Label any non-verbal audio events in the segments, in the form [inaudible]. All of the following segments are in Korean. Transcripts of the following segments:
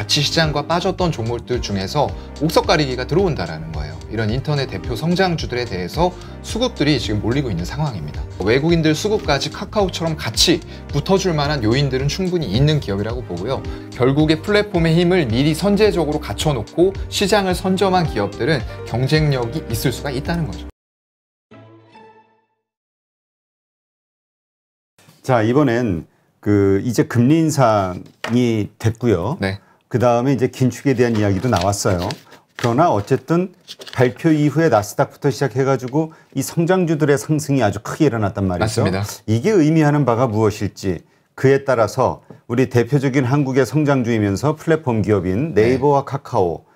가치 시장과 빠졌던 종목들 중에서 옥석 가리기가 들어온다라는 거예요. 이런 인터넷 대표 성장주들에 대해서 수급들이 지금 몰리고 있는 상황입니다. 외국인들 수급까지 카카오처럼 같이 붙어줄 만한 요인들은 충분히 있는 기업이라고 보고요. 결국에 플랫폼의 힘을 미리 선제적으로 갖춰놓고 시장을 선점한 기업들은 경쟁력이 있을 수가 있다는 거죠. 자, 이번엔 그 이제 금리 인상이 됐고요. 네. 그 다음에 이제 긴축에 대한 이야기도 나왔어요. 그러나 어쨌든 발표 이후에 나스닥부터 시작해가지고 이 성장주들의 상승이 아주 크게 일어났단 말이죠. 맞습니다. 이게 의미하는 바가 무엇일지 그에 따라서 우리 대표적인 한국의 성장주이면서 플랫폼 기업인 네. 네이버와 네. 카카오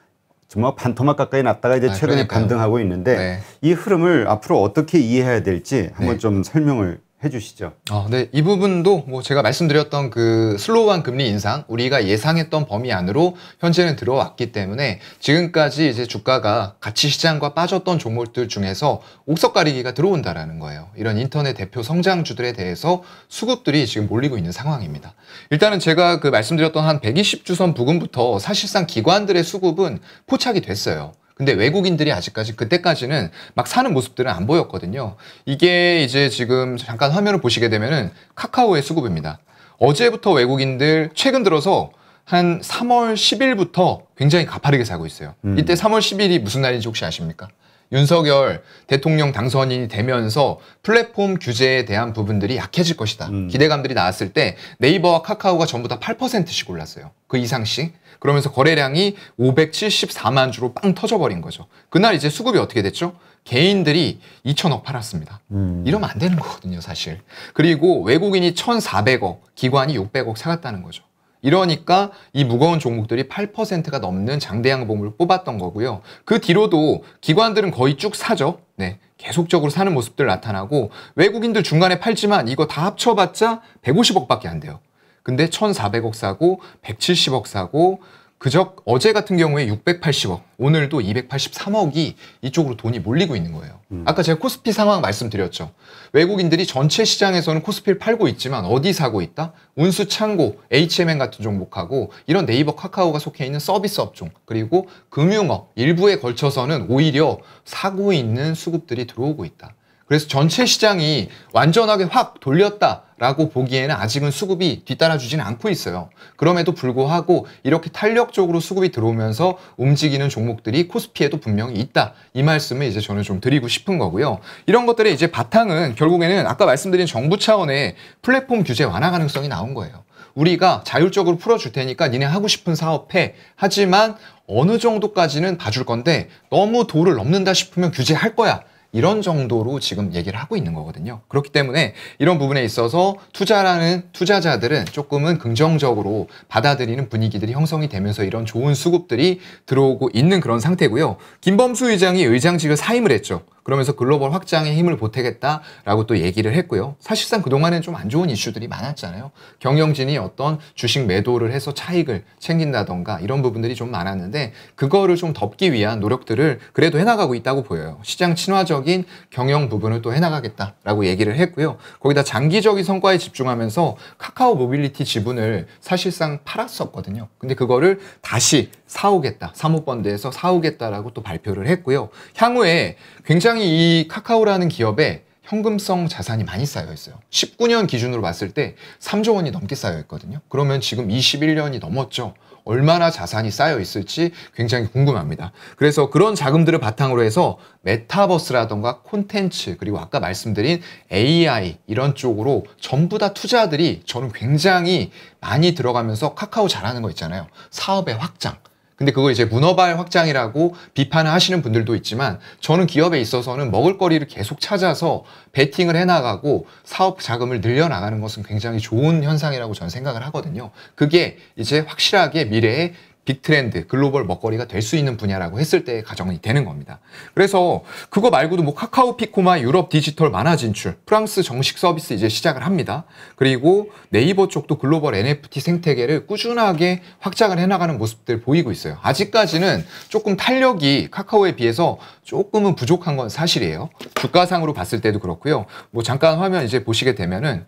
정말 뭐 반토막 가까이 났다가 이제 아, 최근에 아, 반등하고 있는데 네. 이 흐름을 앞으로 어떻게 이해해야 될지 한번 네. 좀 설명을 해주시죠. 어, 네, 이 부분도 뭐 제가 말씀드렸던 그 슬로우한 금리 인상 우리가 예상했던 범위 안으로 현재는 들어왔기 때문에 지금까지 이제 주가가 가치 시장과 빠졌던 종목들 중에서 옥석 가리기가 들어온다라는 거예요. 이런 인터넷 대표 성장주들에 대해서 수급들이 지금 몰리고 있는 상황입니다. 일단은 제가 그 말씀드렸던 한 120주선 부근부터 사실상 기관들의 수급은 포착이 됐어요. 근데 외국인들이 아직까지 그때까지는 막 사는 모습들은 안 보였거든요. 이게 이제 지금 잠깐 화면을 보시게 되면은 카카오의 수급입니다. 어제부터 외국인들 최근 들어서 한 3월 10일부터 굉장히 가파르게 사고 있어요. 음. 이때 3월 10일이 무슨 날인지 혹시 아십니까? 윤석열 대통령 당선인이 되면서 플랫폼 규제에 대한 부분들이 약해질 것이다. 음. 기대감들이 나왔을 때 네이버와 카카오가 전부 다 8%씩 올랐어요. 그 이상씩. 그러면서 거래량이 574만 주로 빵 터져버린 거죠. 그날 이제 수급이 어떻게 됐죠? 개인들이 2천억 팔았습니다. 음. 이러면 안 되는 거거든요, 사실. 그리고 외국인이 1,400억, 기관이 600억 사갔다는 거죠. 이러니까 이 무거운 종목들이 8%가 넘는 장대양봉을 뽑았던 거고요. 그 뒤로도 기관들은 거의 쭉 사죠. 네. 계속적으로 사는 모습들 나타나고 외국인들 중간에 팔지만 이거 다 합쳐봤자 150억밖에 안 돼요. 근데 1,400억 사고 170억 사고 그저 어제 같은 경우에 680억, 오늘도 283억이 이쪽으로 돈이 몰리고 있는 거예요. 음. 아까 제가 코스피 상황 말씀드렸죠. 외국인들이 전체 시장에서는 코스피를 팔고 있지만 어디 사고 있다? 운수 창고, HMN 같은 종목하고 이런 네이버 카카오가 속해 있는 서비스 업종, 그리고 금융업 일부에 걸쳐서는 오히려 사고 있는 수급들이 들어오고 있다. 그래서 전체 시장이 완전하게 확 돌렸다라고 보기에는 아직은 수급이 뒤따라주진 않고 있어요. 그럼에도 불구하고 이렇게 탄력적으로 수급이 들어오면서 움직이는 종목들이 코스피에도 분명히 있다. 이 말씀을 이제 저는 좀 드리고 싶은 거고요. 이런 것들의 이제 바탕은 결국에는 아까 말씀드린 정부 차원의 플랫폼 규제 완화 가능성이 나온 거예요. 우리가 자율적으로 풀어줄 테니까 니네 하고 싶은 사업해. 하지만 어느 정도까지는 봐줄 건데 너무 도를 넘는다 싶으면 규제할 거야. 이런 정도로 지금 얘기를 하고 있는 거거든요. 그렇기 때문에 이런 부분에 있어서 투자라는 투자자들은 조금은 긍정적으로 받아들이는 분위기들이 형성이 되면서 이런 좋은 수급들이 들어오고 있는 그런 상태고요. 김범수 의장이 의장직을 사임을 했죠. 그러면서 글로벌 확장에 힘을 보태겠다라고 또 얘기를 했고요. 사실상 그동안엔 좀안 좋은 이슈들이 많았잖아요. 경영진이 어떤 주식 매도를 해서 차익을 챙긴다던가 이런 부분들이 좀 많았는데 그거를 좀 덮기 위한 노력들을 그래도 해나가고 있다고 보여요. 시장 친화적인 경영 부분을 또 해나가겠다라고 얘기를 했고요. 거기다 장기적인 성과에 집중하면서 카카오 모빌리티 지분을 사실상 팔았었거든요. 근데 그거를 다시 사오겠다. 사모펀드에서 사오겠다라고 또 발표를 했고요. 향후에 굉장히 이 카카오라는 기업에 현금성 자산이 많이 쌓여 있어요. 19년 기준으로 봤을 때 3조 원이 넘게 쌓여 있거든요. 그러면 지금 21년이 넘었죠. 얼마나 자산이 쌓여 있을지 굉장히 궁금합니다. 그래서 그런 자금들을 바탕으로 해서 메타버스라던가 콘텐츠 그리고 아까 말씀드린 AI 이런 쪽으로 전부 다 투자들이 저는 굉장히 많이 들어가면서 카카오 잘하는 거 있잖아요. 사업의 확장. 근데 그걸 이제 문어발 확장이라고 비판하시는 분들도 있지만 저는 기업에 있어서는 먹을거리를 계속 찾아서 베팅을 해나가고 사업 자금을 늘려나가는 것은 굉장히 좋은 현상이라고 저는 생각을 하거든요. 그게 이제 확실하게 미래에 빅트렌드, 글로벌 먹거리가 될 수 있는 분야라고 했을 때 가정이 되는 겁니다. 그래서 그거 말고도 뭐 카카오 피코마 유럽 디지털 만화 진출, 프랑스 정식 서비스 이제 시작을 합니다. 그리고 네이버 쪽도 글로벌 NFT 생태계를 꾸준하게 확장을 해나가는 모습들 보이고 있어요. 아직까지는 조금 탄력이 카카오에 비해서 조금은 부족한 건 사실이에요. 주가상으로 봤을 때도 그렇고요. 뭐 잠깐 화면 이제 보시게 되면은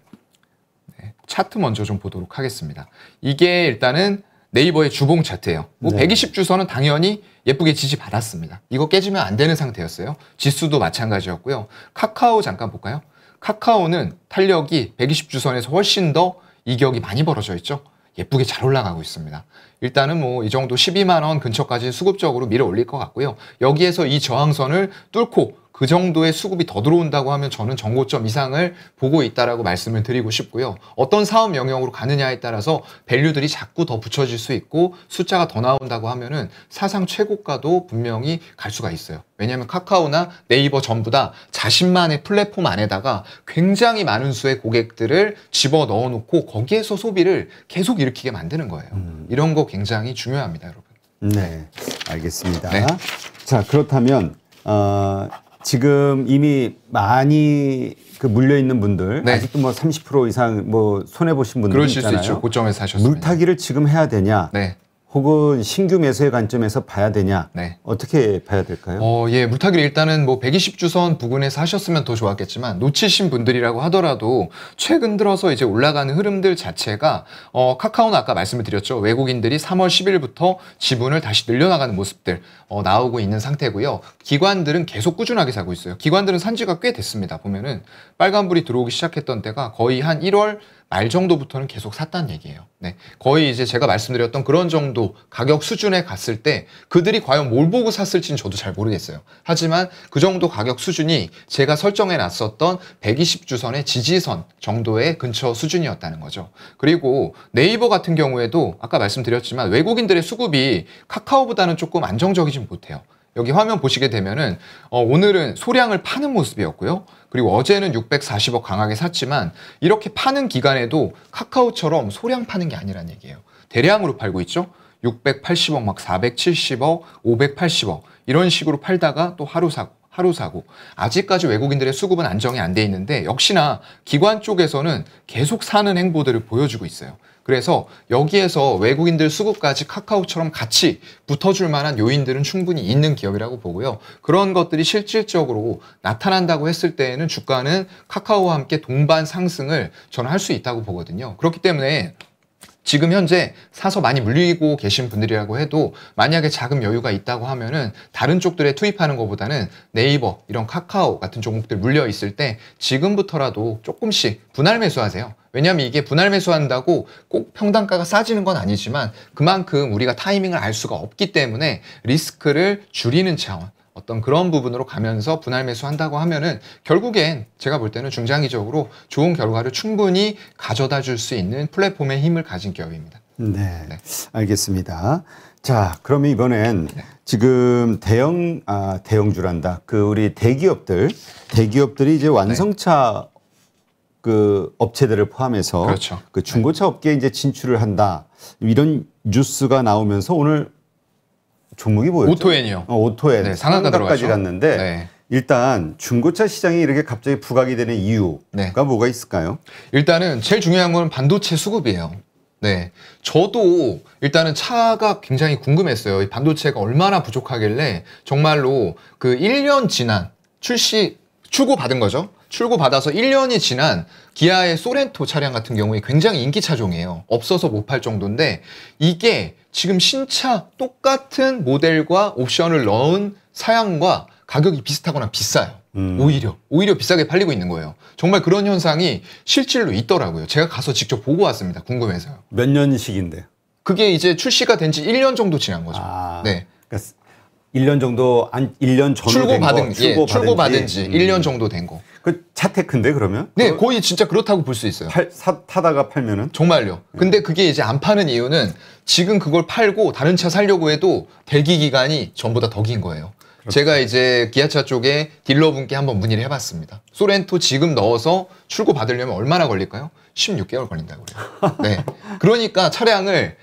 네, 차트 먼저 좀 보도록 하겠습니다. 이게 일단은 네이버의 주봉 차트예요. 뭐 네. 120 주선은 당연히 예쁘게 지지받았습니다. 이거 깨지면 안 되는 상태였어요. 지수도 마찬가지였고요. 카카오 잠깐 볼까요? 카카오는 탄력이 120 주선에서 훨씬 더 이격이 많이 벌어져 있죠. 예쁘게 잘 올라가고 있습니다. 일단은 뭐 이 정도 12만 원 근처까지 수급적으로 밀어 올릴 것 같고요. 여기에서 이 저항선을 뚫고 그 정도의 수급이 더 들어온다고 하면 저는 정고점 이상을 보고 있다라고 말씀을 드리고 싶고요. 어떤 사업 영역으로 가느냐에 따라서 밸류들이 자꾸 더 붙여질 수 있고 숫자가 더 나온다고 하면은 사상 최고가도 분명히 갈 수가 있어요. 왜냐하면 카카오나 네이버 전부 다 자신만의 플랫폼 안에다가 굉장히 많은 수의 고객들을 집어 넣어놓고 거기에서 소비를 계속 일으키게 만드는 거예요. 음. 이런 거 굉장히 중요합니다, 여러분. 네, 알겠습니다. 네. 자 그렇다면 어, 지금 이미 많이 그 물려 있는 분들 네. 아직도 뭐 30% 이상 뭐 손해 보신 분들 그러실 있잖아요. 수 있죠. 고점에 사셨으면 물타기를 지금 해야 되냐? 네. 혹은 신규 매수의 관점에서 봐야 되냐? 네. 어떻게 봐야 될까요? 어, 예, 물타기를 일단은 뭐 120주선 부근에서 하셨으면 더 좋았겠지만 놓치신 분들이라고 하더라도 최근 들어서 이제 올라가는 흐름들 자체가 어, 카카오는 아까 말씀을 드렸죠. 외국인들이 3월 10일부터 지분을 다시 늘려나가는 모습들 어, 나오고 있는 상태고요. 기관들은 계속 꾸준하게 사고 있어요. 기관들은 산지가 꽤 됐습니다. 보면은 빨간불이 들어오기 시작했던 때가 거의 한 1월 말 정도부터는 계속 샀단 얘기예요. 네. 거의 이제 제가 말씀드렸던 그런 정도 가격 수준에 갔을 때 그들이 과연 뭘 보고 샀을지는 저도 잘 모르겠어요. 하지만 그 정도 가격 수준이 제가 설정해 놨었던 120주선의 지지선 정도의 근처 수준이었다는 거죠. 그리고 네이버 같은 경우에도 아까 말씀드렸지만 외국인들의 수급이 카카오보다는 조금 안정적이진 못해요. 여기 화면 보시게 되면은 어, 오늘은 소량을 파는 모습이었고요. 그리고 어제는 640억 강하게 샀지만 이렇게 파는 기간에도 카카오처럼 소량 파는 게 아니란 얘기예요. 대량으로 팔고 있죠. 680억, 막 470억, 580억 이런 식으로 팔다가 또 하루 사고 하루 사고 아직까지 외국인들의 수급은 안정이 안 돼 있는데 역시나 기관 쪽에서는 계속 사는 행보들을 보여주고 있어요. 그래서 여기에서 외국인들 수급까지 카카오처럼 같이 붙어줄 만한 요인들은 충분히 있는 기업이라고 보고요. 그런 것들이 실질적으로 나타난다고 했을 때에는 주가는 카카오와 함께 동반 상승을 저는 할 수 있다고 보거든요. 그렇기 때문에 지금 현재 사서 많이 물리고 계신 분들이라고 해도 만약에 자금 여유가 있다고 하면은 다른 쪽들에 투입하는 것보다는 네이버 이런 카카오 같은 종목들 물려 있을 때 지금부터라도 조금씩 분할 매수하세요. 왜냐하면 이게 분할 매수한다고 꼭 평단가가 싸지는 건 아니지만 그만큼 우리가 타이밍을 알 수가 없기 때문에 리스크를 줄이는 차원 어떤 그런 부분으로 가면서 분할 매수한다고 하면은 결국엔 제가 볼 때는 중장기적으로 좋은 결과를 충분히 가져다 줄 수 있는 플랫폼의 힘을 가진 기업입니다. 네, 네. 알겠습니다. 자, 그러면 이번엔 네. 지금 대형 아 대형주란다. 그 우리 대기업들 대기업들이 이제 네. 완성차 네. 그 업체들을 포함해서 그렇죠. 그 중고차 업계에 이제 진출을 한다 이런 뉴스가 나오면서 오늘 종목이 뭐예죠 오토엔이요. 어, 오토엔 네, 상한가까지 갔는데 네. 일단 중고차 시장이 이렇게 갑자기 부각이 되는 이유가 네. 뭐가 있을까요? 일단은 제일 중요한 건 반도체 수급이에요. 네. 저도 일단은 차가 굉장히 궁금했어요. 이 반도체가 얼마나 부족하길래 정말로 그 1년 지난 출시 추구받은 거죠. 출고받아서 1년이 지난 기아의 소렌토 차량 같은 경우에 굉장히 인기 차종이에요. 없어서 못 팔 정도인데 이게 지금 신차 똑같은 모델과 옵션을 넣은 사양과 가격이 비슷하거나 비싸요. 음. 오히려 오히려 비싸게 팔리고 있는 거예요. 정말 그런 현상이 실질로 있더라고요. 제가 가서 직접 보고 왔습니다. 궁금해서요. 몇 년식인데? 그게 이제 출시가 된 지 1년 정도 지난 거죠. 아, 네. 그러니까 1년 정도 안 1년 전으로 출고 받은 거, 출고 예, 받은 출고 받은 지 음. 1년 정도 된 거. 그 차테크인데 그러면? 네, 어, 거의 진짜 그렇다고 볼 수 있어요. 팔, 사, 타다가 팔면은? 정말요. 네. 근데 그게 이제 안 파는 이유는 지금 그걸 팔고 다른 차 살려고 해도 대기 기간이 전보다 더 긴 거예요. 제가 이제 기아차 쪽에 딜러분께 한번 문의를 해봤습니다. 소렌토 지금 넣어서 출고 받으려면 얼마나 걸릴까요? 16개월 걸린다고요. 그래 네. 그러니까 차량을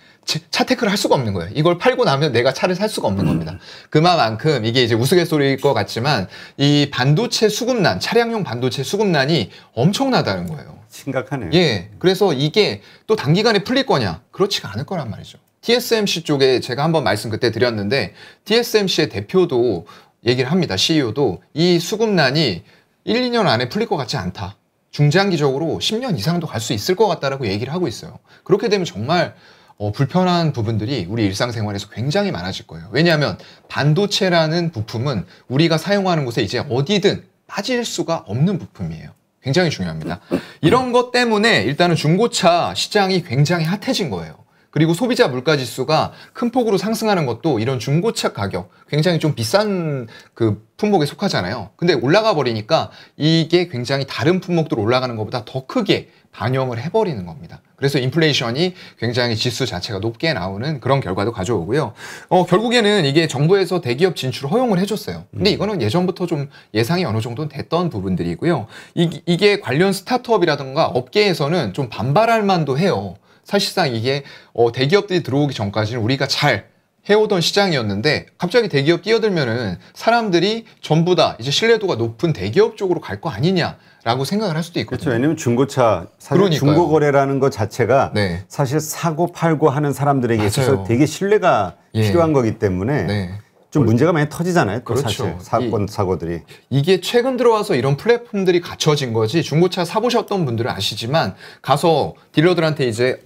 차 테크를 할 수가 없는 거예요. 이걸 팔고 나면 내가 차를 살 수가 없는 음. 겁니다. 그만큼 이게 이제 우스갯소리일 것 같지만 이 반도체 수급난, 차량용 반도체 수급난이 엄청나다는 거예요. 심각하네요. 예. 그래서 이게 또 단기간에 풀릴 거냐? 그렇지가 않을 거란 말이죠. TSMC 쪽에 제가 한번 말씀 그때 드렸는데 TSMC의 대표도 얘기를 합니다. CEO도 이 수급난이 1, 2년 안에 풀릴 것 같지 않다. 중장기적으로 10년 이상도 갈 수 있을 것 같다라고 얘기를 하고 있어요. 그렇게 되면 정말 어, 불편한 부분들이 우리 일상생활에서 굉장히 많아질 거예요. 왜냐하면 반도체라는 부품은 우리가 사용하는 곳에 이제 어디든 빠질 수가 없는 부품이에요. 굉장히 중요합니다. 이런 것 때문에 일단은 중고차 시장이 굉장히 핫해진 거예요. 그리고 소비자 물가 지수가 큰 폭으로 상승하는 것도 이런 중고차 가격 굉장히 좀 비싼 그 품목에 속하잖아요. 근데 올라가 버리니까 이게 굉장히 다른 품목들 올라가는 것보다 더 크게 반영을 해버리는 겁니다. 그래서 인플레이션이 굉장히 지수 자체가 높게 나오는 그런 결과도 가져오고요. 어, 결국에는 이게 정부에서 대기업 진출 허용을 해줬어요. 근데 음. 이거는 예전부터 좀 예상이 어느 정도는 됐던 부분들이고요. 이, 이게 관련 스타트업이라든가 업계에서는 좀 반발할 만도 해요. 사실상 이게 어, 대기업들이 들어오기 전까지는 우리가 잘 해오던 시장이었는데 갑자기 대기업 뛰어들면은 사람들이 전부 다 이제 신뢰도가 높은 대기업 쪽으로 갈 거 아니냐 라고 생각을 할 수도 있거든요. 그렇죠. 왜냐면 중고차, 사실 중고거래라는 것 자체가 네. 사실 사고 팔고 하는 사람들에게 맞아요. 있어서 되게 신뢰가 예. 필요한 거기 때문에 네. 좀 문제가 많이 터지잖아요. 그렇죠. 사실 사건 사고들이 이게 최근 들어와서 이런 플랫폼들이 갖춰진 거지 중고차 사보셨던 분들은 아시지만 가서 딜러들한테 이제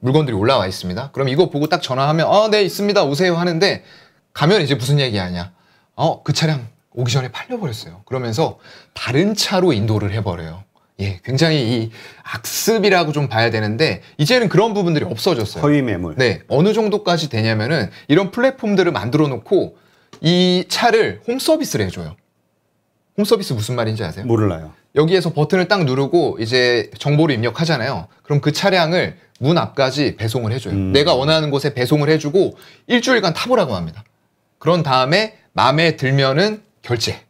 물건들이 올라와 있습니다. 그럼 이거 보고 딱 전화하면 어네 있습니다 오세요 하는데 가면 이제 무슨 얘기하냐 어 그 차량 오기 전에 팔려버렸어요. 그러면서 다른 차로 인도를 해버려요. 예, 굉장히 이 악습이라고 좀 봐야 되는데 이제는 그런 부분들이 없어졌어요. 허위 매물. 네, 어느 정도까지 되냐면은 이런 플랫폼들을 만들어 놓고 이 차를 홈 서비스를 해줘요. 홈 서비스 무슨 말인지 아세요? 몰라요. 여기에서 버튼을 딱 누르고 이제 정보를 입력하잖아요. 그럼 그 차량을 문 앞까지 배송을 해줘요. 음. 내가 원하는 곳에 배송을 해주고 일주일간 타보라고 합니다. 그런 다음에 마음에 들면은 결제.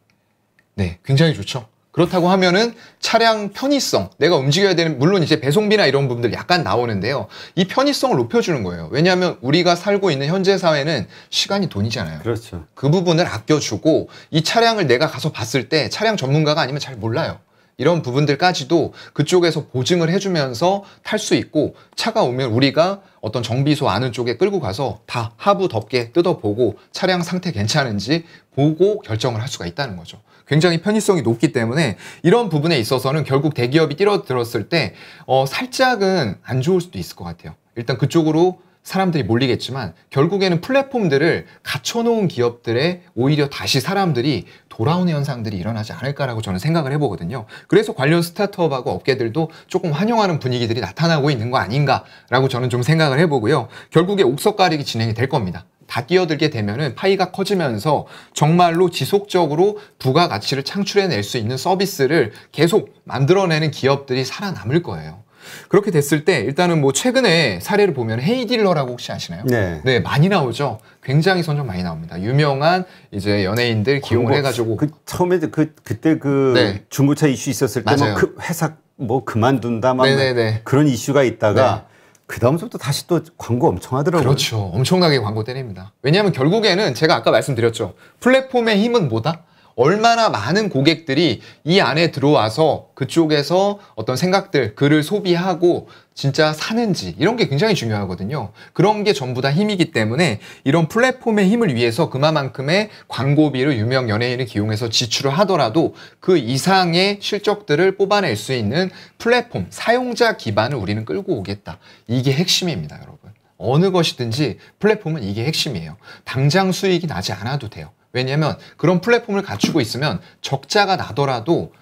네, 굉장히 좋죠. 그렇다고 하면은 차량 편의성, 내가 움직여야 되는, 물론 이제 배송비나 이런 부분들 약간 나오는데요. 이 편의성을 높여주는 거예요. 왜냐하면 우리가 살고 있는 현재 사회는 시간이 돈이잖아요. 그렇죠. 그 부분을 아껴주고 이 차량을 내가 가서 봤을 때 차량 전문가가 아니면 잘 몰라요. 이런 부분들까지도 그쪽에서 보증을 해주면서 탈 수 있고 차가 오면 우리가 어떤 정비소 아는 쪽에 끌고 가서 다 하부 덮개 뜯어보고 차량 상태 괜찮은지 보고 결정을 할 수가 있다는 거죠. 굉장히 편의성이 높기 때문에 이런 부분에 있어서는 결국 대기업이 뛰어들었을 때 어, 살짝은 안 좋을 수도 있을 것 같아요. 일단 그쪽으로 사람들이 몰리겠지만 결국에는 플랫폼들을 갖춰놓은 기업들에 오히려 다시 사람들이 돌아오는 현상들이 일어나지 않을까라고 저는 생각을 해보거든요. 그래서 관련 스타트업하고 업계들도 조금 환영하는 분위기들이 나타나고 있는 거 아닌가라고 저는 좀 생각을 해보고요. 결국에 옥석 가리기 진행이 될 겁니다. 다 뛰어들게 되면은 파이가 커지면서 정말로 지속적으로 부가가치를 창출해낼 수 있는 서비스를 계속 만들어내는 기업들이 살아남을 거예요. 그렇게 됐을 때 일단은 뭐 최근에 사례를 보면 헤이딜러라고 혹시 아시나요? 네. 네, 많이 나오죠. 굉장히 선정 많이 나옵니다. 유명한 이제 연예인들 기용을 뭐 해가지고 그 처음에 그 그때 그 네. 중고차 이슈 있었을 때뭐그 회사 뭐 그만둔다 막 네네네. 네, 네. 그런 이슈가 있다가 네. 그 다음부터 다시 또 광고 엄청 하더라고요. 그렇죠. 엄청나게 광고 때립니다. 왜냐하면 결국에는 제가 아까 말씀드렸죠. 플랫폼의 힘은 뭐다? 얼마나 많은 고객들이 이 안에 들어와서 그쪽에서 어떤 생각들, 글을 소비하고 진짜 사는지 이런 게 굉장히 중요하거든요. 그런 게 전부 다 힘이기 때문에 이런 플랫폼의 힘을 위해서 그만큼의 광고비를 유명 연예인을 기용해서 지출을 하더라도 그 이상의 실적들을 뽑아낼 수 있는 플랫폼, 사용자 기반을 우리는 끌고 오겠다. 이게 핵심입니다, 여러분. 어느 것이든지 플랫폼은 이게 핵심이에요. 당장 수익이 나지 않아도 돼요. 왜냐하면 그런 플랫폼을 갖추고 있으면 적자가 나더라도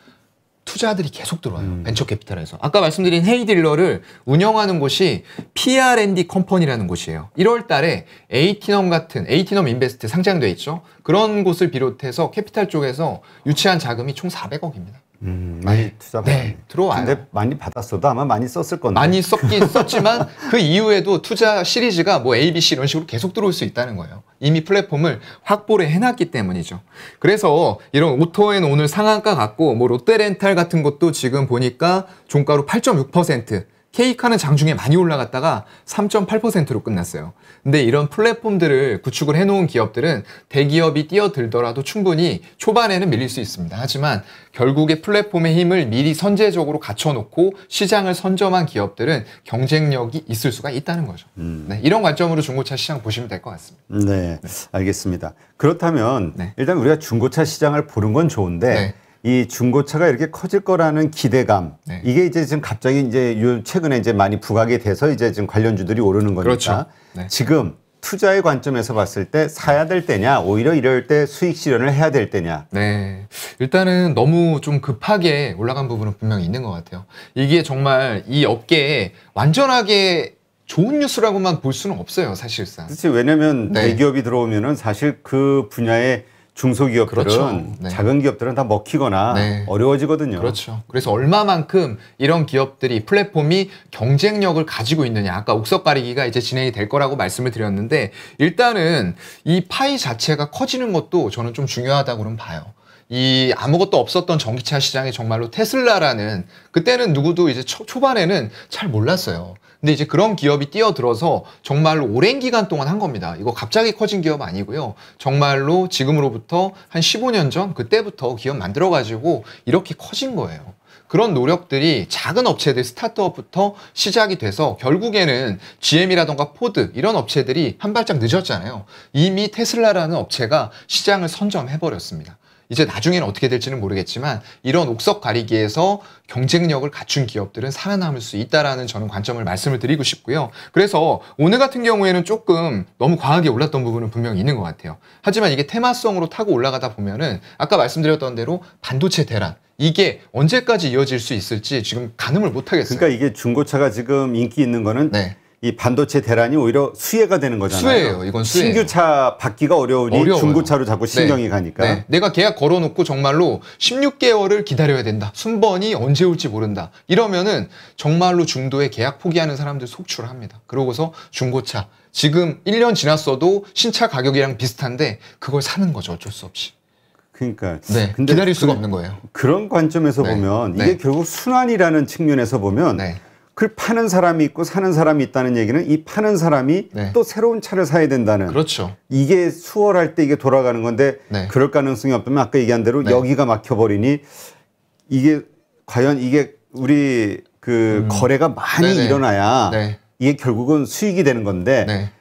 투자들이 계속 들어와요. 음. 벤처 캐피탈에서. 아까 말씀드린 헤이딜러를 운영하는 곳이 P&D 컴퍼니라는 곳이에요. 1월 달에 에이티넘 같은 에이티넘 인베스트 상장돼 있죠. 그런 곳을 비롯해서 캐피탈 쪽에서 유치한 자금이 총 400억입니다. 음, 많이 네. 투자 네, 들어와요. 근데 많이 받았어도 아마 많이 썼을 건데. 많이 썼긴 썼지만 [laughs] 그 이후에도 투자 시리즈가 뭐 ABC 이런 식으로 계속 들어올 수 있다는 거예요. 이미 플랫폼을 확보를 해놨기 때문이죠. 그래서 이런 오토엔 오늘 상한가 같고 뭐 롯데렌탈 같은 것도 지금 보니까 종가로 8.6% 케이카는 장중에 많이 올라갔다가 3.8%로 끝났어요. 근데 이런 플랫폼들을 구축을 해놓은 기업들은 대기업이 뛰어들더라도 충분히 초반에는 밀릴 수 있습니다. 하지만 결국에 플랫폼의 힘을 미리 선제적으로 갖춰놓고 시장을 선점한 기업들은 경쟁력이 있을 수가 있다는 거죠. 음. 네, 이런 관점으로 중고차 시장 보시면 될 것 같습니다. 네, 네, 알겠습니다. 그렇다면 네. 일단 우리가 중고차 시장을 보는 건 좋은데 네. 이 중고차가 이렇게 커질 거라는 기대감 네. 이게 이제 지금 갑자기 이제 요 최근에 이제 많이 부각이 돼서 이제 지금 관련주들이 오르는 거니까 그렇죠. 네. 지금 투자의 관점에서 봤을 때 사야 될 때냐 오히려 이럴 때 수익 실현을 해야 될 때냐 네 일단은 너무 좀 급하게 올라간 부분은 분명히 있는 것 같아요 이게 정말 이 업계에 완전하게 좋은 뉴스라고만 볼 수는 없어요 사실상 그렇지 왜냐면 네. 대기업이 들어오면은 사실 그 분야에 중소기업들은 그렇죠. 네. 작은 기업들은 다 먹히거나 네. 어려워지거든요. 그렇죠. 그래서 얼마만큼 이런 기업들이 플랫폼이 경쟁력을 가지고 있느냐. 아까 옥석 가리기가 이제 진행이 될 거라고 말씀을 드렸는데 일단은 이 파이 자체가 커지는 것도 저는 좀 중요하다고는 봐요. 이 아무것도 없었던 전기차 시장에 정말로 테슬라라는 그때는 누구도 이제 초, 초반에는 잘 몰랐어요. 근데 이제 그런 기업이 뛰어들어서 정말로 오랜 기간 동안 한 겁니다. 이거 갑자기 커진 기업 아니고요. 정말로 지금으로부터 한 15년 전 그때부터 기업 만들어가지고 이렇게 커진 거예요. 그런 노력들이 작은 업체들 스타트업부터 시작이 돼서 결국에는 GM이라던가 포드 이런 업체들이 한 발짝 늦었잖아요. 이미 테슬라라는 업체가 시장을 선점해버렸습니다. 이제 나중에는 어떻게 될지는 모르겠지만 이런 옥석 가리기에서 경쟁력을 갖춘 기업들은 살아남을 수 있다라는 저는 관점을 말씀을 드리고 싶고요. 그래서 오늘 같은 경우에는 조금 너무 과하게 올랐던 부분은 분명히 있는 것 같아요. 하지만 이게 테마성으로 타고 올라가다 보면은 아까 말씀드렸던 대로 반도체 대란 이게 언제까지 이어질 수 있을지 지금 가늠을 못 하겠어요. 그러니까 이게 중고차가 지금 인기 있는 거는 네. 이 반도체 대란이 오히려 수혜가 되는 거잖아요. 수혜예요. 이건 수혜. 신규차 받기가 어려우니 어려워요. 중고차로 자꾸 네. 신경이 네. 가니까. 네. 내가 계약 걸어놓고 정말로 16개월을 기다려야 된다. 순번이 언제 올지 모른다. 이러면은 정말로 중도에 계약 포기하는 사람들 속출 합니다. 그러고서 중고차 지금 1년 지났어도 신차 가격이랑 비슷한데 그걸 사는 거죠. 어쩔 수 없이. 그러니까 네, 기다릴 그 수가 그, 없는 거예요. 그런 관점에서 네, 보면 이게 네. 결국 순환이라는 측면에서 보면 네. 그걸 파는 사람이 있고 사는 사람이 있다는 얘기는 이 파는 사람이 네. 또 새로운 차를 사야 된다는. 그렇죠. 이게 수월할 때 이게 돌아가는 건데 네. 그럴 가능성이 없다면 아까 얘기한 대로 네. 여기가 막혀버리니 이게 과연 이게 우리 그 음. 거래가 많이 네네. 일어나야 네. 이게 결국은 수익이 되는 건데 네.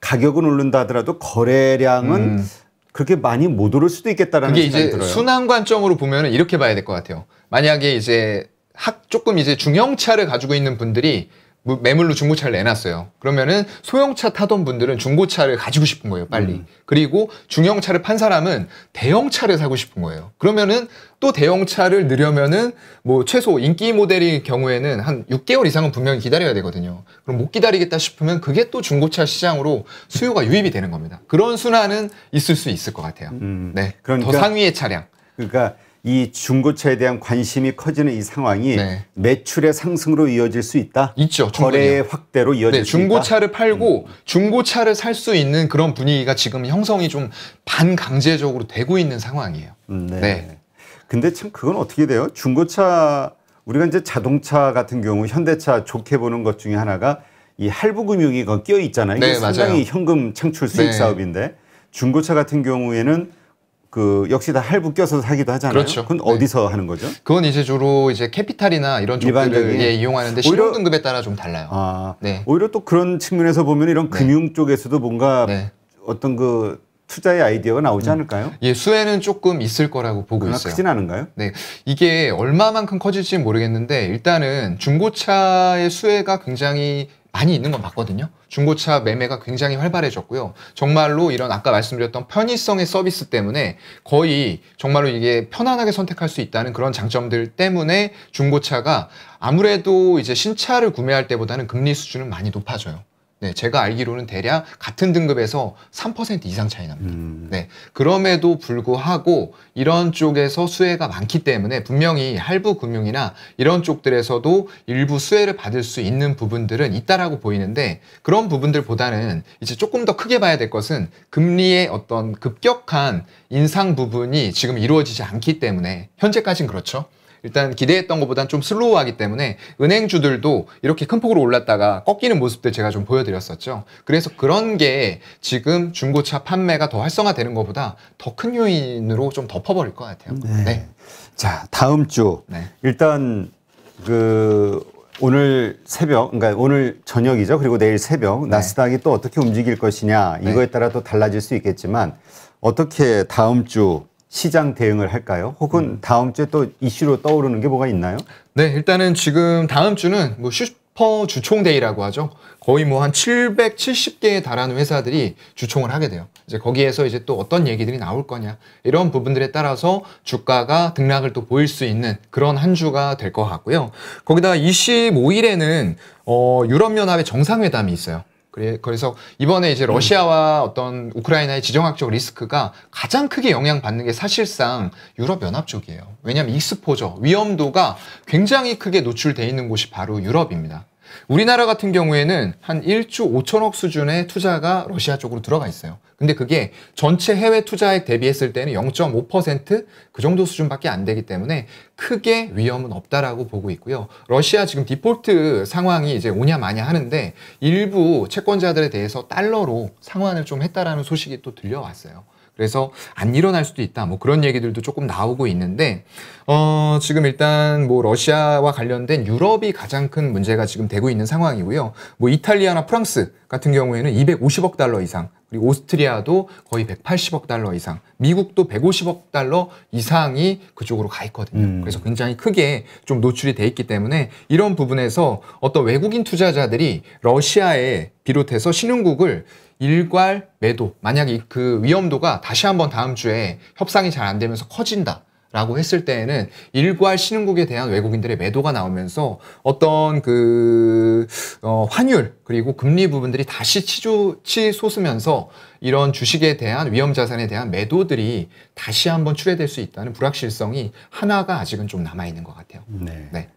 가격은 오른다 하더라도 거래량은 음. 그렇게 많이 못 오를 수도 있겠다라는 생각이 들어요. 순환 관점으로 보면 이렇게 봐야 될 것 같아요. 만약에 이제 학 조금 이제 중형차를 가지고 있는 분들이 매물로 중고차를 내놨어요. 그러면은 소형차 타던 분들은 중고차를 가지고 싶은 거예요, 빨리. 음. 그리고 중형차를 판 사람은 대형차를 사고 싶은 거예요. 그러면은 또 대형차를 넣려면은뭐 최소 인기 모델인 경우에는 한 6개월 이상은 분명히 기다려야 되거든요. 그럼 못 기다리겠다 싶으면 그게 또 중고차 시장으로 수요가 유입이 되는 겁니다. 그런 순환은 있을 수 있을 것 같아요. 음. 네. 그러니까, 더 상위의 차량. 그러니까 이 중고차에 대한 관심이 커지는 이 상황이 네. 매출의 상승으로 이어질 수 있다. 있죠. 거래의 확대로 네, 이어질 네, 수 중고차를 있다. 중고차를 팔고 음. 중고차를 살 수 있는 그런 분위기가 지금 형성이 좀 반강제적으로 되고 있는 상황이에요. 음, 네. 네. 근데 참 그건 어떻게 돼요? 중고차 우리가 이제 자동차 같은 경우 현대차 좋게 보는 것 중에 하나가 이 할부금융이 껴 있잖아요. 이게 네, 상당히 현금 창출 수익 네. 사업인데 중고차 같은 경우에는 그 역시 다 할부 껴서 사기도 하잖아요. 그렇죠. 그건 네. 어디서 네. 하는 거죠? 그건 이제 주로 이제 캐피탈이나 이런 쪽들을 예, 이용하는데 신용 등급에 따라 좀 달라요. 아, 네. 오히려 또 그런 측면에서 보면 이런 네. 금융 쪽에서도 뭔가 네. 어떤 그 투자의 아이디어가 나오지 음. 않을까요? 음. 예, 수혜는 조금 있을 거라고 보고 있어요. 크진 않은가요? 네. 이게 얼마만큼 커질지는 모르겠는데 일단은 중고차의 수혜가 굉장히 많이 있는 건 맞거든요. 중고차 매매가 굉장히 활발해졌고요. 정말로 이런 아까 말씀드렸던 편의성의 서비스 때문에 거의 정말로 이게 편안하게 선택할 수 있다는 그런 장점들 때문에 중고차가 아무래도 이제 신차를 구매할 때보다는 금리 수준은 많이 높아져요. 네, 제가 알기로는 대략 같은 등급에서 3% 이상 차이 납니다. 음. 네, 그럼에도 불구하고 이런 쪽에서 수혜가 많기 때문에 분명히 할부 금융이나 이런 쪽들에서도 일부 수혜를 받을 수 있는 부분들은 있다라고 보이는데 그런 부분들보다는 이제 조금 더 크게 봐야 될 것은 금리의 어떤 급격한 인상 부분이 지금 이루어지지 않기 때문에 현재까진 그렇죠. 일단 기대했던 것보단 좀 슬로우하기 때문에 은행주들도 이렇게 큰 폭으로 올랐다가 꺾이는 모습들 제가 좀 보여드렸었죠. 그래서 그런 게 지금 중고차 판매가 더 활성화되는 것보다 더 큰 요인으로 좀 덮어버릴 것 같아요. 네. 네. 자, 다음 주. 네. 일단 그 오늘 새벽, 그러니까 오늘 저녁이죠. 그리고 내일 새벽 네. 나스닥이 또 어떻게 움직일 것이냐 이거에 네. 따라 또 달라질 수 있겠지만 어떻게 다음 주 시장 대응을 할까요? 혹은 음. 다음 주에 또 이슈로 떠오르는 게 뭐가 있나요? 네, 일단은 지금 다음 주는 뭐 슈퍼 주총데이라고 하죠. 거의 뭐 한 770개에 달하는 회사들이 주총을 하게 돼요. 이제 거기에서 이제 또 어떤 얘기들이 나올 거냐 이런 부분들에 따라서 주가가 등락을 또 보일 수 있는 그런 한 주가 될 것 같고요. 거기다 25일에는 어, 유럽연합의 정상회담이 있어요. 그래서 이번에 이제 음. 러시아와 어떤 우크라이나의 지정학적 리스크가 가장 크게 영향받는 게 사실상 유럽 연합 쪽이에요. 왜냐하면 익스포저 위험도가 굉장히 크게 노출돼 있는 곳이 바로 유럽입니다. 우리나라 같은 경우에는 한 1조 5천억 수준의 투자가 러시아 쪽으로 들어가 있어요. 근데 그게 전체 해외 투자액 대비했을 때는 0.5%그 정도 수준밖에 안 되기 때문에 크게 위험은 없다라고 보고 있고요. 러시아 지금 디폴트 상황이 이제 오냐 마냐 하는데 일부 채권자들에 대해서 달러로 상환을 좀 했다라는 소식이 또 들려왔어요. 그래서 안 일어날 수도 있다. 뭐 그런 얘기들도 조금 나오고 있는데 어, 지금 일단 뭐 러시아와 관련된 유럽이 가장 큰 문제가 지금 되고 있는 상황이고요. 뭐 이탈리아나 프랑스 같은 경우에는 250억 달러 이상 그리고 오스트리아도 거의 180억 달러 이상, 미국도 150억 달러 이상이 그쪽으로 가 있거든요. 음. 그래서 굉장히 크게 좀 노출이 돼 있기 때문에 이런 부분에서 어떤 외국인 투자자들이 러시아에 비롯해서 신흥국을 일괄 매도 만약에 그 위험도가 다시 한번 다음 주에 협상이 잘 안 되면서 커진다 라고 했을 때에는 일괄 신흥국에 대한 외국인들의 매도가 나오면서 어떤 그, 어, 환율, 그리고 금리 부분들이 다시 치조, 치솟으면서 이런 주식에 대한 위험 자산에 대한 매도들이 다시 한번 출해될 수 있다는 불확실성이 하나가 아직은 좀 남아있는 것 같아요. 네. 네.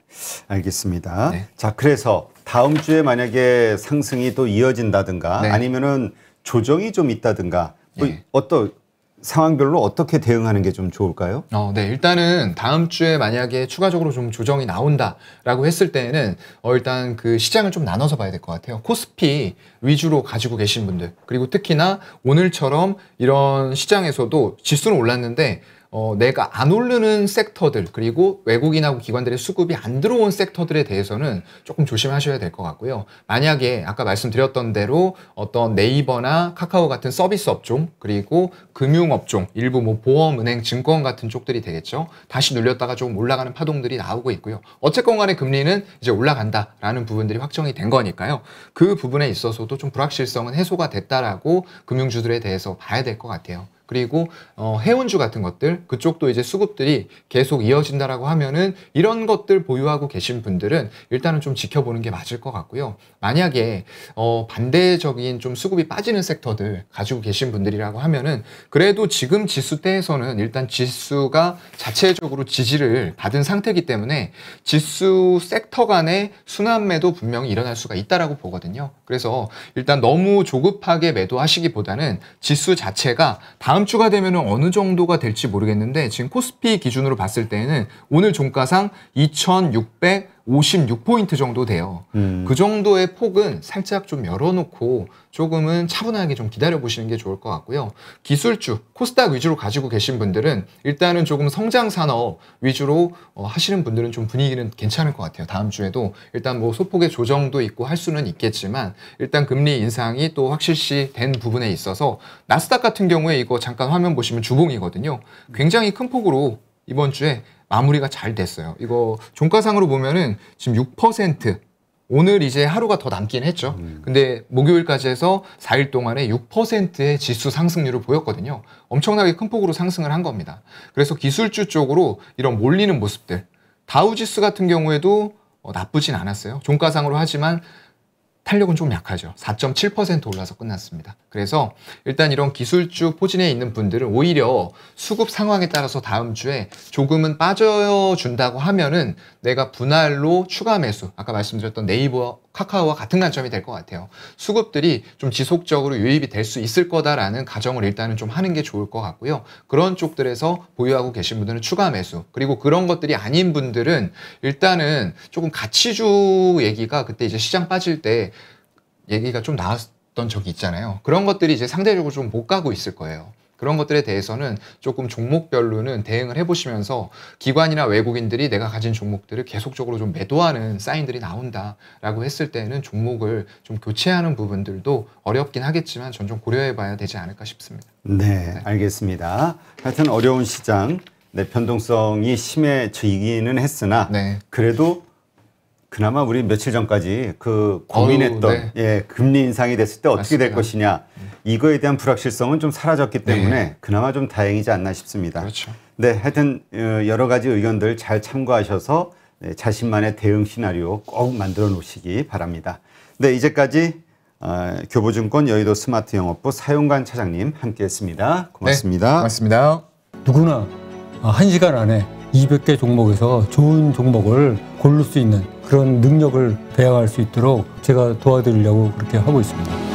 알겠습니다. 네. 자, 그래서 다음 주에 만약에 상승이 또 이어진다든가 네. 아니면은 조정이 좀 있다든가 뭐 예. 어떤 상황별로 어떻게 대응하는 게 좀 좋을까요? 어, 네. 일단은 다음 주에 만약에 추가적으로 좀 조정이 나온다라고 했을 때는 어, 일단 그 시장을 좀 나눠서 봐야 될 것 같아요. 코스피 위주로 가지고 계신 분들 그리고 특히나 오늘처럼 이런 시장에서도 지수는 올랐는데 어, 내가 안 오르는 섹터들 그리고 외국인하고 기관들의 수급이 안 들어온 섹터들에 대해서는 조금 조심하셔야 될 것 같고요. 만약에 아까 말씀드렸던 대로 어떤 네이버나 카카오 같은 서비스 업종 그리고 금융 업종 일부 뭐 보험, 은행, 증권 같은 쪽들이 되겠죠. 다시 눌렸다가 조금 올라가는 파동들이 나오고 있고요. 어쨌건 간에 금리는 이제 올라간다라는 부분들이 확정이 된 거니까요. 그 부분에 있어서도 좀 불확실성은 해소가 됐다라고 금융주들에 대해서 봐야 될 것 같아요. 그리고 어, 해운주 같은 것들 그쪽도 이제 수급들이 계속 이어진다라고 하면은 이런 것들 보유하고 계신 분들은 일단은 좀 지켜보는 게 맞을 것 같고요. 만약에 어, 반대적인 좀 수급이 빠지는 섹터들 가지고 계신 분들이라고 하면은 그래도 지금 지수 때에서는 일단 지수가 자체적으로 지지를 받은 상태이기 때문에 지수 섹터 간의 순환매도 분명히 일어날 수가 있다라고 보거든요. 그래서 일단 너무 조급하게 매도하시기보다는 지수 자체가 다음 다음 주가 되면 어느 정도가 될지 모르겠는데 지금 코스피 기준으로 봤을 때는 오늘 종가상 2,600 56포인트 정도 돼요. 음. 그 정도의 폭은 살짝 좀 열어놓고 조금은 차분하게 좀 기다려보시는 게 좋을 것 같고요. 기술주, 코스닥 위주로 가지고 계신 분들은 일단은 조금 성장 산업 위주로 어, 하시는 분들은 좀 분위기는 괜찮을 것 같아요. 다음 주에도 일단 뭐 소폭의 조정도 있고 할 수는 있겠지만 일단 금리 인상이 또 확실시 된 부분에 있어서 나스닥 같은 경우에 이거 잠깐 화면 보시면 주봉이거든요. 굉장히 큰 폭으로 이번 주에 마무리가 잘 됐어요. 이거 종가상으로 보면은 지금 6% 오늘 이제 하루가 더 남긴 했죠. 음. 근데 목요일까지 해서 4일 동안에 6%의 지수 상승률을 보였거든요. 엄청나게 큰 폭으로 상승을 한 겁니다. 그래서 기술주 쪽으로 이런 몰리는 모습들. 다우지수 같은 경우에도 어, 나쁘진 않았어요. 종가상으로 하지만 탄력은 좀 약하죠. 4.7% 올라서 끝났습니다. 그래서 일단 이런 기술주 포진에 있는 분들은 오히려 수급 상황에 따라서 다음 주에 조금은 빠져준다고 하면은 내가 분할로 추가 매수, 아까 말씀드렸던 네이버 카카오와 같은 관점이 될 것 같아요. 수급들이 좀 지속적으로 유입이 될 수 있을 거다라는 가정을 일단은 좀 하는 게 좋을 것 같고요. 그런 쪽들에서 보유하고 계신 분들은 추가 매수 그리고 그런 것들이 아닌 분들은 일단은 조금 가치주 얘기가 그때 이제 시장 빠질 때 얘기가 좀 나왔. 던 적이 있잖아요. 그런 것들이 이제 상대적으로 좀 못 가고 있을 거예요. 그런 것들에 대해서는 조금 종목별로는 대응을 해보시면서 기관이나 외국인들이 내가 가진 종목들을 계속적으로 좀 매도하는 사인들이 나온다라고 했을 때는 종목을 좀 교체하는 부분들도 어렵긴 하겠지만 전 좀 고려해봐야 되지 않을까 싶습니다. 네, 네. 알겠습니다. 하여튼 어려운 시장, 네, 변동성이 심해지기는 했으나 네. 그래도 그나마 우리 며칠 전까지 그 고민했던 어우, 네. 예, 금리 인상이 됐을 때 어떻게 맞습니다. 될 것이냐 이거에 대한 불확실성은 좀 사라졌기 네. 때문에 네. 그나마 좀 다행이지 않나 싶습니다. 그렇죠. 네, 하여튼 어, 여러 가지 의견들 잘 참고하셔서 네, 자신만의 대응 시나리오 꼭 만들어 놓으시기 바랍니다. 네, 이제까지 어, 교보증권 여의도 스마트 영업부 사용관 차장님 함께했습니다. 고맙습니다. 네, 고맙습니다. 누구나 아, 한 시간 안에 200개 종목에서 좋은 종목을 고를 수 있는 그런 능력을 배양할 수 있도록 제가 도와드리려고 그렇게 하고 있습니다.